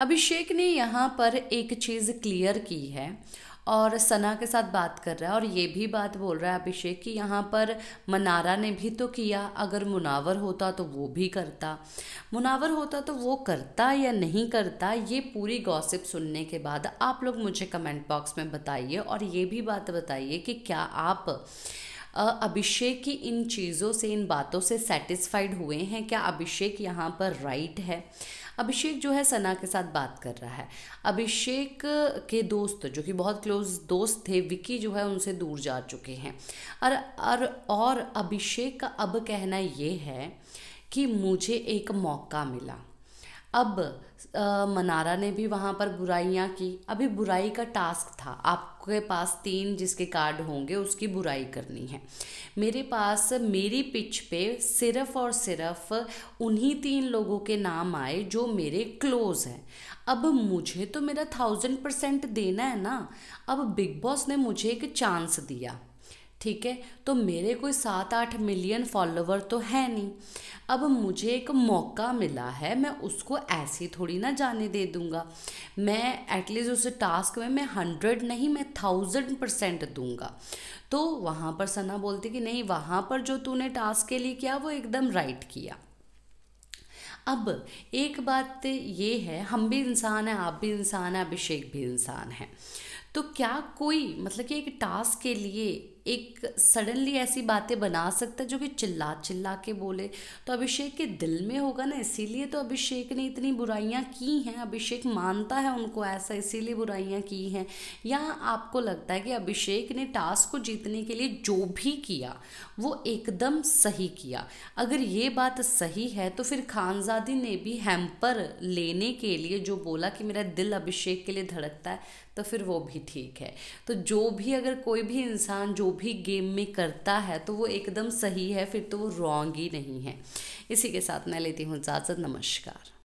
अभिषेक ने यहाँ पर एक चीज़ क्लियर की है और सना के साथ बात कर रहा है और ये भी बात बोल रहा है अभिषेक कि यहाँ पर मनारा ने भी तो किया अगर मुनावर होता तो वो भी करता मुनावर होता तो वो करता या नहीं करता ये पूरी गॉसिप सुनने के बाद आप लोग मुझे कमेंट बॉक्स में बताइए और ये भी बात बताइए कि क्या आप अभिषेक की इन चीज़ों से इन बातों से सेटिस्फाइड हुए हैं क्या अभिषेक यहाँ पर राइट है अभिषेक जो है सना के साथ बात कर रहा है अभिषेक के दोस्त जो कि बहुत क्लोज दोस्त थे विक्की जो है उनसे दूर जा चुके हैं और और, और अभिषेक का अब कहना ये है कि मुझे एक मौका मिला अब आ, मनारा ने भी वहाँ पर बुराइयाँ की अभी बुराई का टास्क था आपके पास तीन जिसके कार्ड होंगे उसकी बुराई करनी है मेरे पास मेरी पिच पे सिर्फ और सिर्फ उन्हीं तीन लोगों के नाम आए जो मेरे क्लोज हैं अब मुझे तो मेरा थाउजेंड परसेंट देना है ना अब बिग बॉस ने मुझे एक चांस दिया ठीक है तो मेरे कोई सात आठ मिलियन फॉलोवर तो है नहीं अब मुझे एक मौका मिला है मैं उसको ऐसे थोड़ी ना जाने दे दूँगा मैं एटलीस्ट उस टास्क में मैं हंड्रेड नहीं मैं थाउजेंड परसेंट दूँगा तो वहाँ पर सना बोलती कि नहीं वहाँ पर जो तूने टास्क के लिए किया वो एकदम राइट किया अब एक बात ये है हम भी इंसान हैं आप भी इंसान हैं अभिषेक भी इंसान है तो क्या कोई मतलब कि एक टास्क के लिए एक सडनली ऐसी बातें बना सकता है जो कि चिल्ला चिल्ला के बोले तो अभिषेक के दिल में होगा ना इसीलिए तो अभिषेक ने इतनी बुराइयां की हैं अभिषेक मानता है उनको ऐसा इसीलिए बुराइयां की हैं या आपको लगता है कि अभिषेक ने टास्क को जीतने के लिए जो भी किया वो एकदम सही किया अगर ये बात सही है तो फिर खानजादी ने भी हैम्पर लेने के लिए जो बोला कि मेरा दिल अभिषेक के लिए धड़कता है तो फिर वो भी ठीक है तो जो भी अगर कोई भी इंसान जो भी गेम में करता है तो वो एकदम सही है फिर तो वो रॉन्ग ही नहीं है इसी के साथ मैं लेती हूँ इजाज़त नमस्कार